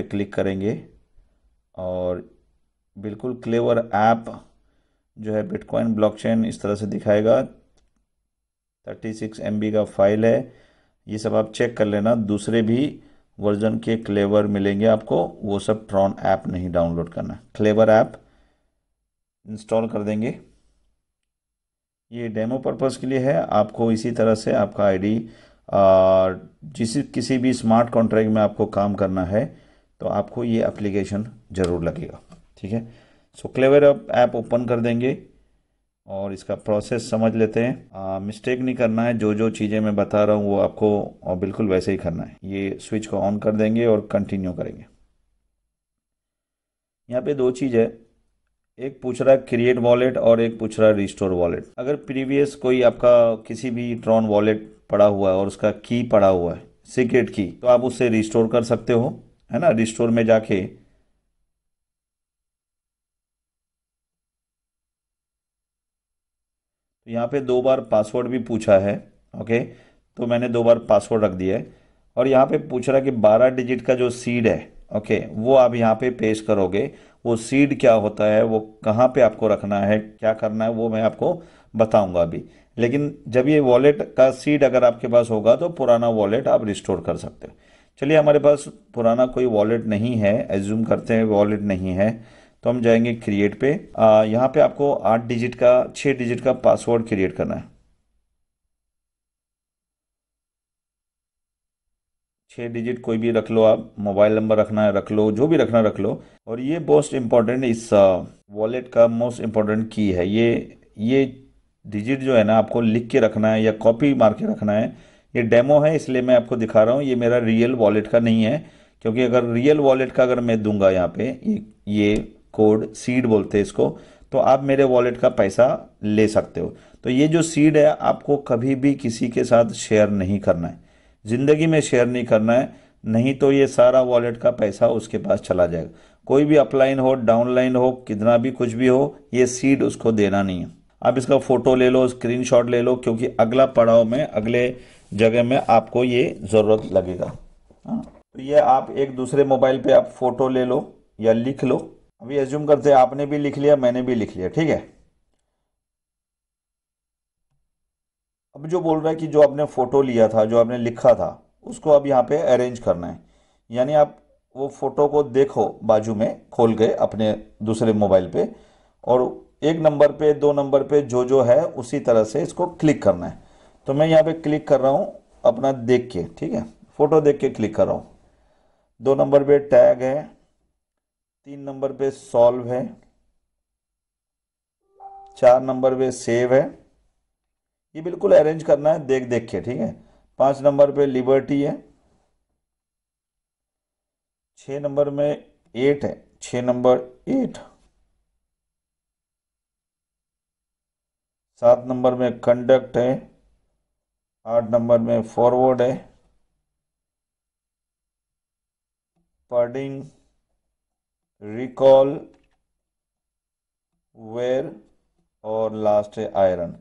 पे क्लिक करेंगे और बिल्कुल क्लेवर ऐप जो है बिटकॉइन ब्लॉकचेन इस तरह से दिखाएगा थर्टी सिक्स एम बी का फाइल है ये सब आप चेक कर लेना दूसरे भी वर्जन के क्लेवर मिलेंगे आपको वो सब ट्रॉन ऐप नहीं डाउनलोड करना क्लेवर ऐप इंस्टॉल कर देंगे ये डेमो पर्पस के लिए है आपको इसी तरह से आपका आईडी जिस किसी भी स्मार्ट कॉन्ट्रैक्ट में आपको काम करना है तो आपको ये एप्लीकेशन ज़रूर लगेगा ठीक है सो क्लेवर ऐप ओपन कर देंगे और इसका प्रोसेस समझ लेते हैं मिस्टेक नहीं करना है जो जो चीज़ें मैं बता रहा हूँ वो आपको बिल्कुल वैसे ही करना है ये स्विच को ऑन कर देंगे और कंटिन्यू करेंगे यहाँ पे दो चीज़ है एक पूछ रहा है क्रिएट वॉलेट और एक पूछ रहा है रिस्टोर वॉलेट अगर प्रीवियस कोई आपका किसी भी ट्रॉन वॉलेट पड़ा हुआ है और उसका की पड़ा हुआ है सीक्रेट की तो आप उसे रिस्टोर कर सकते हो है ना रिस्टोर में जाके तो यहाँ पे दो बार पासवर्ड भी पूछा है ओके तो मैंने दो बार पासवर्ड रख दिया है और यहाँ पे पूछ रहा है कि बारह डिजिट का जो सीड है ओके वो आप यहाँ पे पेश करोगे वो सीड क्या होता है वो कहाँ पे आपको रखना है क्या करना है वो मैं आपको बताऊंगा अभी लेकिन जब ये वॉलेट का सीड अगर आपके पास होगा तो पुराना वॉलेट आप रिस्टोर कर सकते हो चलिए हमारे पास पुराना कोई वॉलेट नहीं है एज्यूम करते हैं वॉलेट नहीं है तो हम जाएंगे क्रिएट पे आ, यहाँ पे आपको आठ डिजिट का छः डिजिट का पासवर्ड क्रिएट करना है छः डिजिट कोई भी रख लो आप मोबाइल नंबर रखना है रख लो जो भी रखना रख लो और ये मोस्ट इम्पॉर्टेंट इस वॉलेट का मोस्ट इम्पॉर्टेंट की है ये ये डिजिट जो है ना आपको लिख के रखना है या कॉपी मार के रखना है ये डेमो है इसलिए मैं आपको दिखा रहा हूँ ये मेरा रियल वॉलेट का नहीं है क्योंकि अगर रियल वॉलेट का अगर मैं दूंगा यहाँ पे ये ये कोड सीड बोलते हैं इसको तो आप मेरे वॉलेट का पैसा ले सकते हो तो ये जो सीड है आपको कभी भी किसी के साथ शेयर नहीं करना है ज़िंदगी में शेयर नहीं करना है नहीं तो ये सारा वॉलेट का पैसा उसके पास चला जाएगा कोई भी अपलाइन हो डाउनलाइन हो कितना भी कुछ भी हो ये सीड उसको देना नहीं है आप इसका फ़ोटो ले लो स्क्रीनशॉट ले लो क्योंकि अगला पड़ाव में अगले जगह में आपको ये ज़रूरत लगेगा हाँ तो ये आप एक दूसरे मोबाइल पे आप फ़ोटो ले लो या लिख लो अभी एज्यूम करते हैं आपने भी लिख लिया मैंने भी लिख लिया ठीक है अब जो बोल रहा है कि जो आपने फ़ोटो लिया था जो आपने लिखा था उसको अब यहाँ पे अरेंज करना है यानी आप वो फ़ोटो को देखो बाजू में खोल के अपने दूसरे मोबाइल पे और एक नंबर पे दो नंबर पे जो जो है उसी तरह से इसको क्लिक करना है तो मैं यहाँ पे क्लिक कर रहा हूँ अपना देख के ठीक है फ़ोटो देख के क्लिक कर रहा हूँ दो नंबर पे टैग है तीन नंबर पे सॉल्व है चार नंबर पे सेव है ये बिल्कुल अरेंज करना है देख देख के ठीक है पाँच नंबर पे लिबर्टी है छः नंबर में एट है छः नंबर एट सात नंबर में कंडक्ट है आठ नंबर में फॉरवर्ड है पडिंग रिकॉल वेयर और लास्ट है आयरन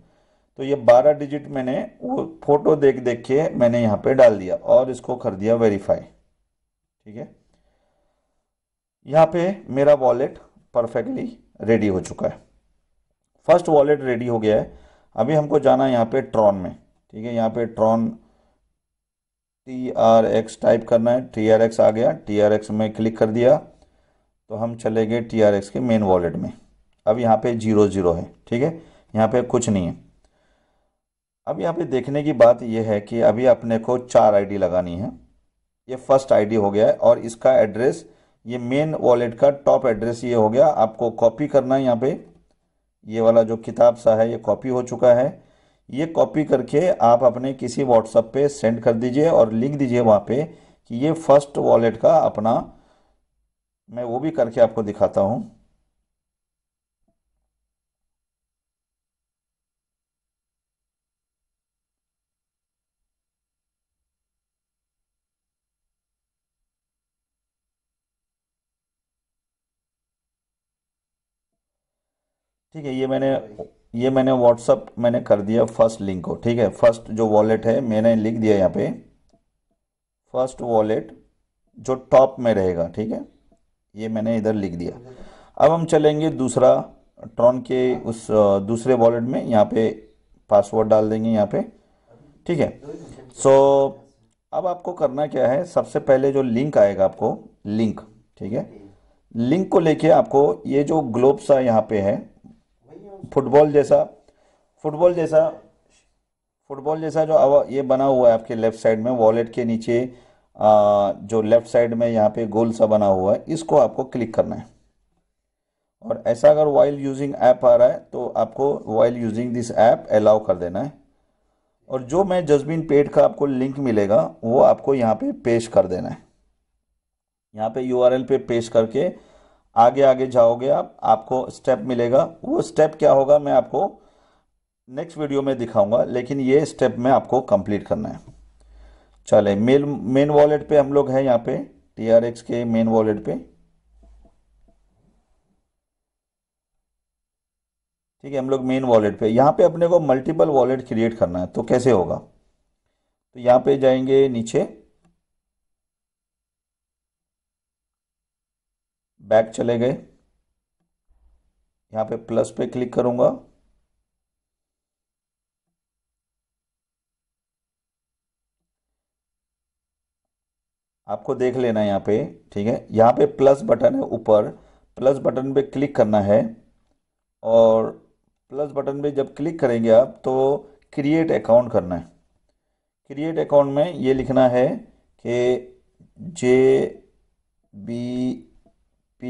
तो ये बारह डिजिट मैंने वो फोटो देख देख के मैंने यहाँ पे डाल दिया और इसको कर दिया वेरीफाई ठीक है यहाँ पे मेरा वॉलेट परफेक्टली रेडी हो चुका है फर्स्ट वॉलेट रेडी हो गया है अभी हमको जाना है यहाँ पे ट्रॉन में ठीक है यहाँ पे Tron T R X type करना है टी आर एक्स आ गया टी आर एक्स में क्लिक कर दिया तो हम चले गए टी आर एक्स के मेन वॉलेट में अब यहाँ पे जीरो जीरो है ठीक है यहाँ पे कुछ नहीं है अब यहाँ पे देखने की बात यह है कि अभी अपने को चार आईडी लगानी है ये फर्स्ट आईडी हो गया है और इसका एड्रेस ये मेन वॉलेट का टॉप एड्रेस ये हो गया आपको कॉपी करना है यहाँ पे ये वाला जो किताब सा है ये कॉपी हो चुका है ये कॉपी करके आप अपने किसी व्हाट्सअप पे सेंड कर दीजिए और लिख दीजिए वहाँ पे कि ये फर्स्ट वॉलेट का अपना मैं वो भी करके आपको दिखाता हूँ ठीक है ये मैंने ये मैंने व्हाट्सअप मैंने कर दिया फर्स्ट लिंक को ठीक है फर्स्ट जो वॉलेट है मैंने लिख दिया यहाँ पे फर्स्ट वॉलेट जो टॉप में रहेगा ठीक है ये मैंने इधर लिख दिया अब हम चलेंगे दूसरा ट्रॉन के उस दूसरे वॉलेट में यहाँ पे पासवर्ड डाल देंगे यहाँ पे ठीक है सो so, अब आपको करना क्या है सबसे पहले जो लिंक आएगा आपको लिंक ठीक है लिंक को लेके आपको ये जो ग्लोब सा यहाँ पे है फुटबॉल जैसा फुटबॉल जैसा फुटबॉल जैसा जो ये बना हुआ है आपके लेफ्ट साइड में वॉलेट के नीचे आ, जो लेफ्ट साइड में यहाँ पे गोल सा बना हुआ है इसको आपको क्लिक करना है और ऐसा अगर वाइल यूजिंग ऐप आ रहा है तो आपको while using this app allow कर देना है और जो मैं जस्बिन पेड का आपको लिंक मिलेगा वो आपको यहाँ पे पेश कर देना है यहाँ पे यू पे पेश करके आगे आगे जाओगे आप आपको स्टेप मिलेगा वो स्टेप क्या होगा मैं आपको नेक्स्ट वीडियो में दिखाऊंगा लेकिन ये स्टेप में आपको कंप्लीट करना है चले मेन मेन वॉलेट पे हम लोग हैं यहाँ पे टी के मेन वॉलेट पे ठीक है हम लोग मेन वॉलेट पे यहाँ पे अपने को मल्टीपल वॉलेट क्रिएट करना है तो कैसे होगा तो यहाँ पे जाएंगे नीचे बैक चले गए यहाँ पे प्लस पे क्लिक करूंगा आपको देख लेना यहां यहाँ पे ठीक है यहाँ पे प्लस बटन है ऊपर प्लस बटन पे क्लिक करना है और प्लस बटन पे जब क्लिक करेंगे आप तो क्रिएट अकाउंट करना है क्रिएट अकाउंट में ये लिखना है कि J B P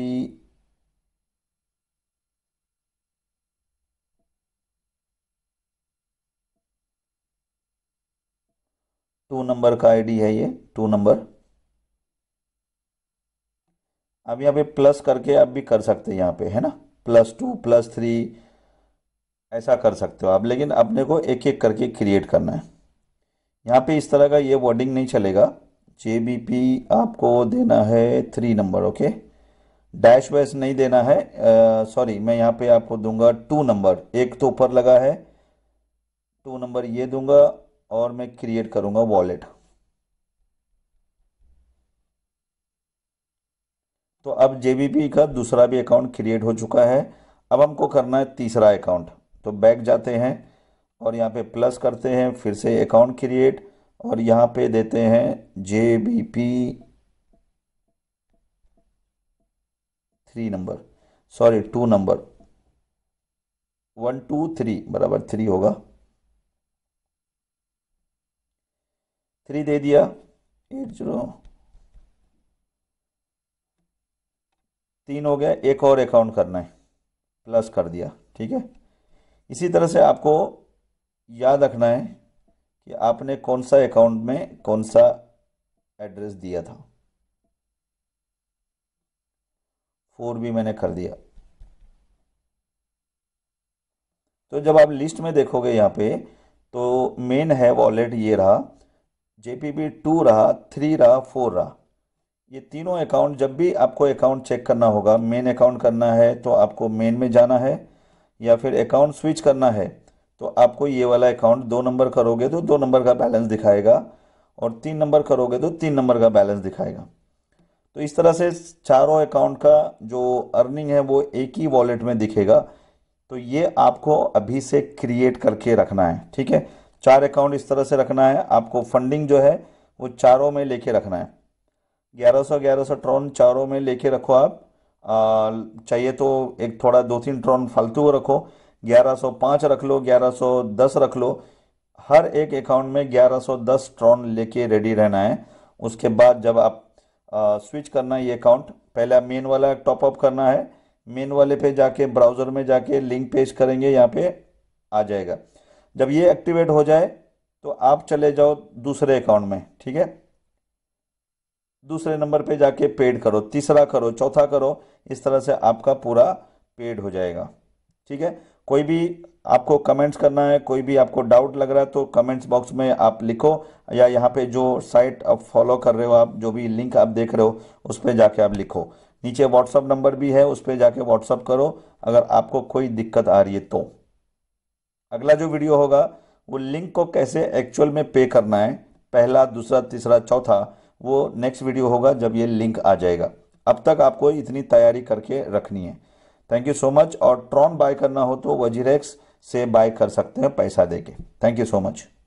two number का आईडी है ये टू नंबर अब यहाँ पे प्लस करके आप भी कर सकते हैं यहाँ पे है ना प्लस टू प्लस थ्री ऐसा कर सकते हो आप लेकिन अपने को एक एक करके क्रिएट करना है यहाँ पे इस तरह का ये वर्डिंग नहीं चलेगा जे बी पी आपको देना है थ्री नंबर ओके डैश वैश नहीं देना है सॉरी मैं यहां पे आपको दूंगा टू नंबर एक तो ऊपर लगा है टू नंबर ये दूंगा और मैं क्रिएट करूंगा वॉलेट तो अब जेबीपी का दूसरा भी अकाउंट क्रिएट हो चुका है अब हमको करना है तीसरा अकाउंट तो बैक जाते हैं और यहाँ पे प्लस करते हैं फिर से अकाउंट क्रिएट और यहाँ पे देते हैं J B P three number sorry two number one two three बराबर थ्री होगा थ्री दे दिया एट जीरो तीन हो गया एक और अकाउंट करना है प्लस कर दिया ठीक है इसी तरह से आपको याद रखना है कि आपने कौन सा अकाउंट में कौन सा एड्रेस दिया था फोर भी मैंने कर दिया तो जब आप लिस्ट में देखोगे यहाँ पे तो मेन है वॉलेट ये रहा जे टू रहा थ्री रहा फोर रहा ये तीनों अकाउंट जब भी आपको अकाउंट चेक करना होगा मेन अकाउंट करना है तो आपको मेन में जाना है या फिर अकाउंट स्विच करना है तो आपको ये वाला अकाउंट दो नंबर करोगे तो दो नंबर का बैलेंस दिखाएगा और तीन नंबर करोगे तो तीन नंबर का बैलेंस दिखाएगा तो इस तरह से चारों अकाउंट का जो अर्निंग है वो एक ही वॉलेट में दिखेगा तो ये आपको अभी से क्रिएट करके रखना है ठीक है चार अकाउंट इस तरह से रखना है आपको फंडिंग जो है वो चारों में लेके रखना है ग्यारह सौ ग्यारह सौ ट्रॉन चारों में लेके रखो आप आ, चाहिए तो एक थोड़ा दो तीन ट्रॉन फालतू रखो ग्यारह सौ पाँच रख लो ग्यारह सौ दस रख लो हर एक अकाउंट में ग्यारह सौ दस ट्रॉन लेके रेडी रहना है उसके बाद जब आप स्विच करना है ये अकाउंट पहले मेन वाला टॉपअप करना है मेन वाले पे जाके ब्राउज़र में जाके लिंक पेश करेंगे यहाँ पे आ जाएगा जब ये एक्टिवेट हो जाए तो आप चले जाओ दूसरे अकाउंट में ठीक है दूसरे नंबर पे जाके पेड करो तीसरा करो चौथा करो इस तरह से आपका पूरा पेड हो जाएगा ठीक है कोई भी आपको कमेंट्स करना है कोई भी आपको डाउट लग रहा है तो कमेंट्स बॉक्स में आप लिखो या यहाँ पे जो साइट आप फॉलो कर रहे हो आप जो भी लिंक आप देख रहे हो उस पर जाके आप लिखो नीचे व्हाट्सअप नंबर भी है उस पर जाके व्हाट्सअप करो अगर आपको कोई दिक्कत आ रही है तो अगला जो वीडियो होगा वो लिंक को कैसे एक्चुअल में पे करना है पहला दूसरा तीसरा चौथा वो नेक्स्ट वीडियो होगा जब ये लिंक आ जाएगा अब तक आपको इतनी तैयारी करके रखनी है थैंक यू सो मच और ट्रॉन बाय करना हो तो वजीरेक्स से बाय कर सकते हैं पैसा दे के थैंक यू सो मच